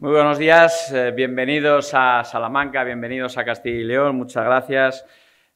Muy buenos días, eh, bienvenidos a Salamanca, bienvenidos a Castilla y León, muchas gracias.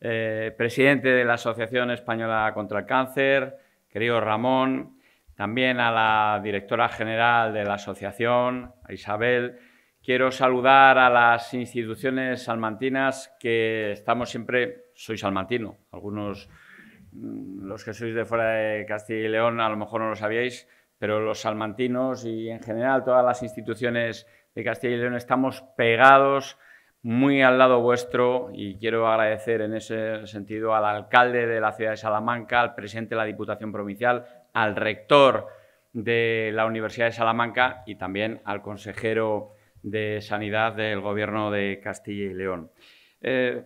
Eh, presidente de la Asociación Española contra el Cáncer, querido Ramón, también a la directora general de la asociación, a Isabel. Quiero saludar a las instituciones salmantinas que estamos siempre, soy salmantino, algunos, mm, los que sois de fuera de Castilla y León a lo mejor no lo sabíais, pero los salmantinos y en general todas las instituciones de Castilla y León estamos pegados muy al lado vuestro y quiero agradecer en ese sentido al alcalde de la ciudad de Salamanca, al presidente de la Diputación Provincial, al rector de la Universidad de Salamanca y también al consejero de Sanidad del Gobierno de Castilla y León. Eh,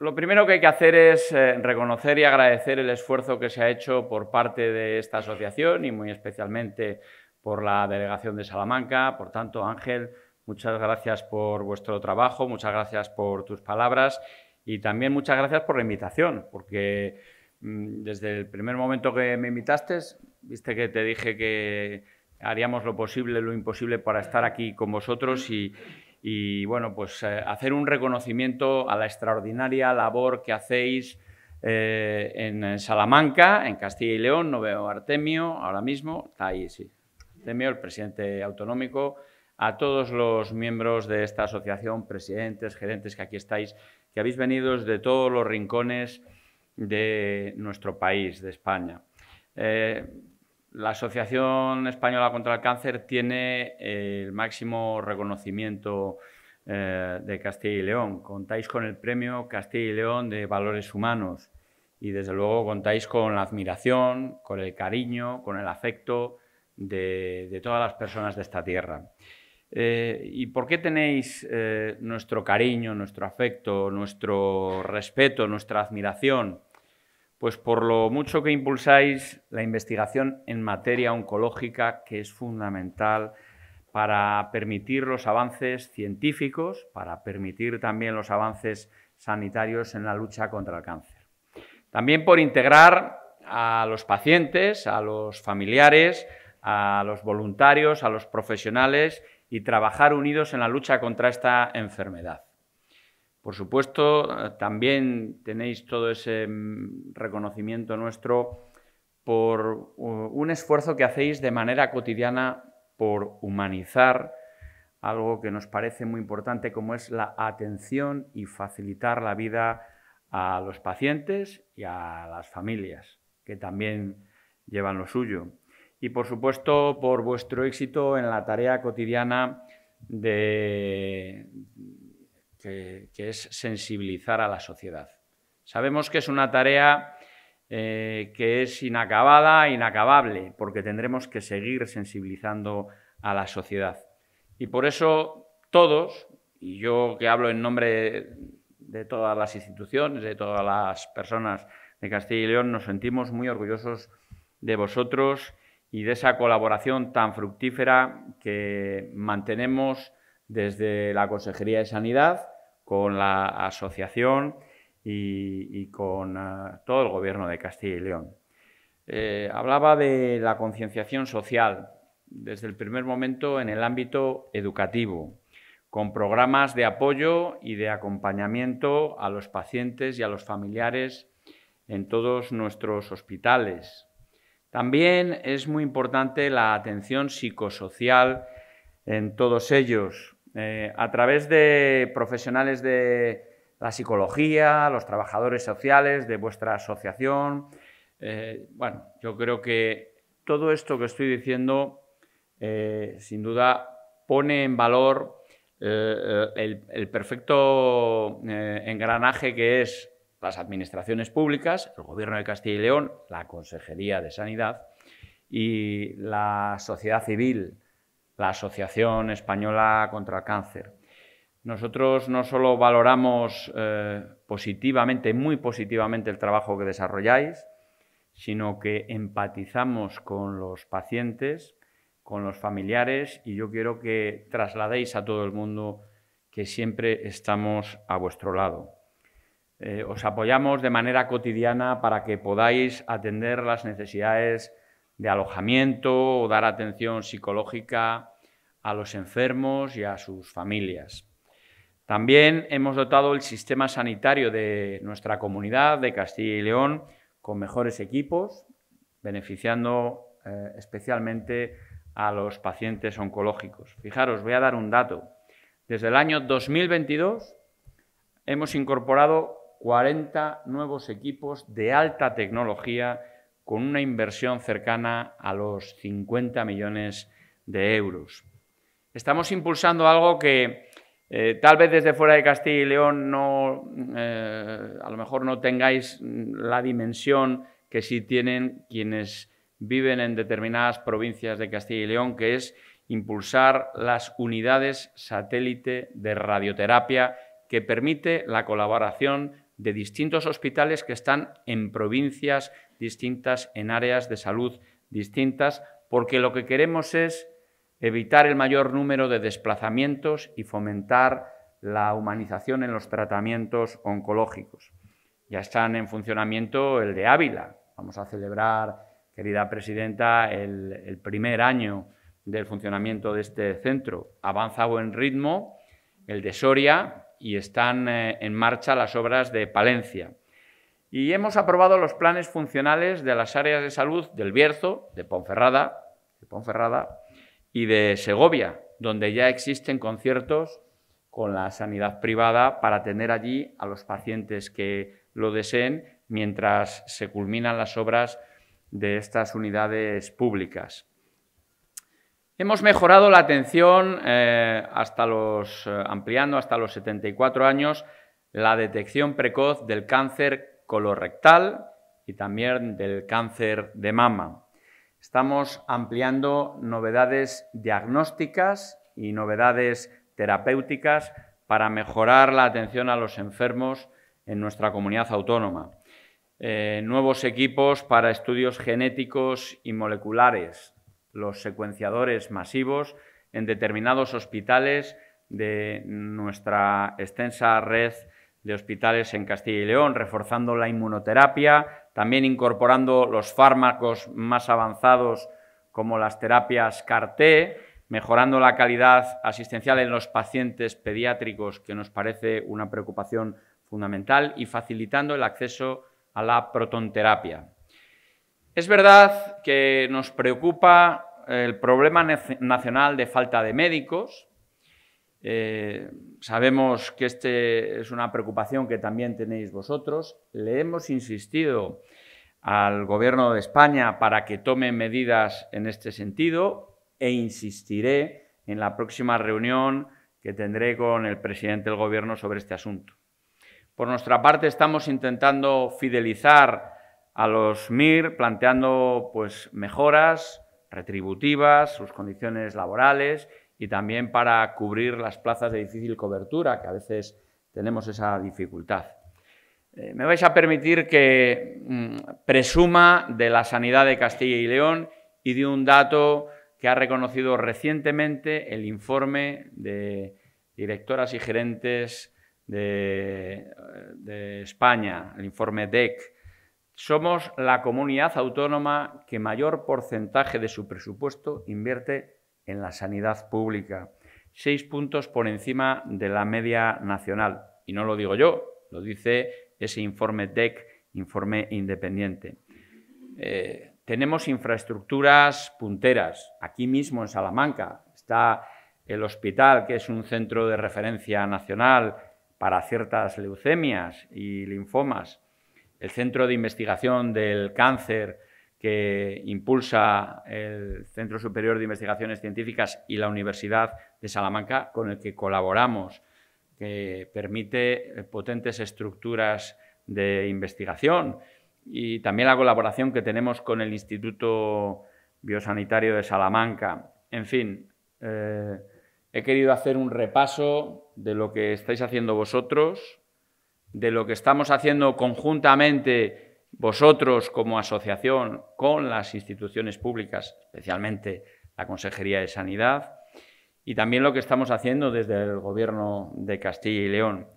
lo primero que hay que hacer es eh, reconocer y agradecer el esfuerzo que se ha hecho por parte de esta asociación y muy especialmente por la delegación de Salamanca. Por tanto, Ángel, muchas gracias por vuestro trabajo, muchas gracias por tus palabras y también muchas gracias por la invitación, porque mm, desde el primer momento que me invitaste, viste que te dije que haríamos lo posible, lo imposible para estar aquí con vosotros y, y bueno, pues eh, hacer un reconocimiento a la extraordinaria labor que hacéis eh, en Salamanca, en Castilla y León, no veo a Artemio ahora mismo, está ahí, sí, Artemio, el presidente autonómico, a todos los miembros de esta asociación, presidentes, gerentes que aquí estáis, que habéis venido de todos los rincones de nuestro país, de España. Eh, la Asociación Española contra el Cáncer tiene eh, el máximo reconocimiento eh, de Castilla y León. Contáis con el premio Castilla y León de Valores Humanos y desde luego contáis con la admiración, con el cariño, con el afecto de, todas las personas de esta tierra. Eh, ¿Y por qué tenéis nuestro cariño, nuestro afecto, nuestro respeto, nuestra admiración? Pues por lo mucho que impulsáis la investigación en materia oncológica, que es fundamental para permitir los avances científicos, para permitir también los avances sanitarios en la lucha contra el cáncer. También por integrar a los pacientes, a los familiares, a los voluntarios, a los profesionales y trabajar unidos en la lucha contra esta enfermedad. Por supuesto, eh, también tenéis todo ese mm, reconocimiento nuestro por un esfuerzo que hacéis de manera cotidiana por humanizar algo que nos parece muy importante como es la atención y facilitar la vida a los pacientes y a las familias, que también llevan lo suyo. Y por supuesto por vuestro éxito en la tarea cotidiana de que, es sensibilizar a la sociedad. Sabemos que es una tarea eh, que es inacabada, inacabable, porque tendremos que seguir sensibilizando a la sociedad. Y por eso todos, y yo que hablo en nombre de todas las instituciones, de todas las personas de Castilla y León, nos sentimos muy orgullosos de vosotros y de esa colaboración tan fructífera que mantenemos desde la Consejería de Sanidad, con la asociación y, con ah, todo el gobierno de Castilla y León. Eh, hablaba de la concienciación social desde el primer momento en el ámbito educativo, con programas de apoyo y de acompañamiento a los pacientes y a los familiares en todos nuestros hospitales. También es muy importante la atención psicosocial en todos ellos, eh, a través de profesionales de la psicología, los trabajadores sociales, de vuestra asociación. Eh, bueno, yo creo que todo esto que estoy diciendo, eh, sin duda, pone en valor el, el, perfecto engranaje que es las administraciones públicas, el Gobierno de Castilla y León, la Consejería de Sanidad y la sociedad civil, la Asociación Española contra el Cáncer. Nosotros no solo valoramos eh, positivamente, muy positivamente el trabajo que desarrolláis, sino que empatizamos con los pacientes, con los familiares y yo quiero que trasladéis a todo el mundo que siempre estamos a vuestro lado. Eh, os apoyamos de manera cotidiana para que podáis atender las necesidades de alojamiento o dar atención psicológica a los enfermos y a sus familias. También hemos dotado el sistema sanitario de nuestra comunidad de Castilla y León con mejores equipos, beneficiando eh, especialmente a los pacientes oncológicos. Fijaros, voy a dar un dato. Desde el año 2022 hemos incorporado 40 nuevos equipos de alta tecnología con una inversión cercana a los 50 millones de euros. Estamos impulsando algo que eh, tal vez desde fuera de Castilla y León no, eh, a lo mejor no tengáis la dimensión que sí tienen quienes viven en determinadas provincias de Castilla y León, que es impulsar las unidades satélite de radioterapia que permite la colaboración de distintos hospitales que están en provincias distintas, en áreas de salud distintas, porque lo que queremos es evitar el mayor número de desplazamientos y fomentar la humanización en los tratamientos oncológicos. Ya están en funcionamiento el de Ávila. Vamos a celebrar, querida presidenta, el, primer año del funcionamiento de este centro. Avanza buen ritmo el de Soria y están eh, en marcha las obras de Palencia y hemos aprobado los planes funcionales de las áreas de salud del Bierzo, de Ponferrada, de y de Segovia, donde ya existen conciertos con la sanidad privada para atender allí a los pacientes que lo deseen mientras se culminan las obras de estas unidades públicas. Hemos mejorado la atención eh, eh, ampliando hasta los 74 años la detección precoz del cáncer colorectal y también del cáncer de mama. Estamos ampliando novedades diagnósticas y novedades terapéuticas para mejorar la atención a los enfermos en nuestra comunidad autónoma. Eh, nuevos equipos para estudios genéticos y moleculares, los secuenciadores masivos en determinados hospitales de nuestra extensa red de hospitales en Castilla y León, reforzando la inmunoterapia, también incorporando los fármacos más avanzados como las terapias CAR-T, mejorando la calidad asistencial en los pacientes pediátricos, que nos parece una preocupación fundamental, y facilitando el acceso a la protonterapia. Es verdad que nos preocupa el problema nacional de falta de médicos, eh, sabemos que esta es una preocupación que también tenéis vosotros. Le hemos insistido al Gobierno de España para que tome medidas en este sentido e insistiré en la próxima reunión que tendré con el presidente del Gobierno sobre este asunto. Por nuestra parte, estamos intentando fidelizar a los MIR, planteando pues, mejoras retributivas, sus condiciones laborales y también para cubrir las plazas de difícil cobertura, que a veces tenemos esa dificultad. Eh, me vais a permitir que mm, presuma de la sanidad de Castilla y León y de un dato que ha reconocido recientemente el informe de directoras y gerentes de, eh, de, España, el informe DEC. Somos la comunidad autónoma que mayor porcentaje de su presupuesto invierte en la sanidad pública, seis puntos por encima de la media nacional. Y no lo digo yo, lo dice ese informe TEC, informe independiente. Eh, tenemos infraestructuras punteras. Aquí mismo en Salamanca está el hospital, que es un centro de referencia nacional para ciertas leucemias y linfomas. El centro de investigación del cáncer que impulsa el Centro Superior de Investigaciones Científicas y la Universidad de Salamanca, con el que colaboramos, que permite eh, potentes estructuras de investigación y también la colaboración que tenemos con el Instituto Biosanitario de Salamanca. En fin, eh, he querido hacer un repaso de lo que estáis haciendo vosotros, de lo que estamos haciendo conjuntamente vosotros, como asociación con las instituciones públicas, especialmente la Consejería de Sanidad, y también lo que estamos haciendo desde el Gobierno de Castilla y León.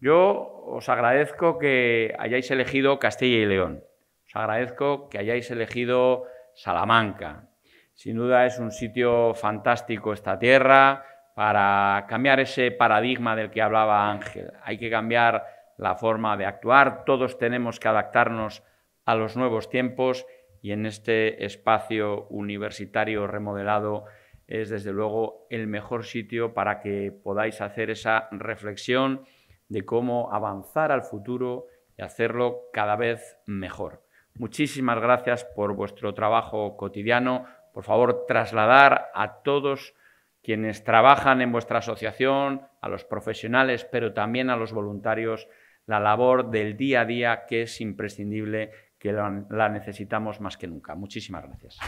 Yo os agradezco que hayáis elegido Castilla y León. Os agradezco que hayáis elegido Salamanca. Sin duda es un sitio fantástico esta tierra para cambiar ese paradigma del que hablaba Ángel. Hay que cambiar la forma de actuar, todos tenemos que adaptarnos a los nuevos tiempos y en este espacio universitario remodelado es desde luego el mejor sitio para que podáis hacer esa reflexión de cómo avanzar al futuro y hacerlo cada vez mejor. Muchísimas gracias por vuestro trabajo cotidiano. Por favor, trasladar a todos quienes trabajan en vuestra asociación, a los profesionales, pero también a los voluntarios, la labor del día a día que es imprescindible, que la necesitamos más que nunca. Muchísimas gracias.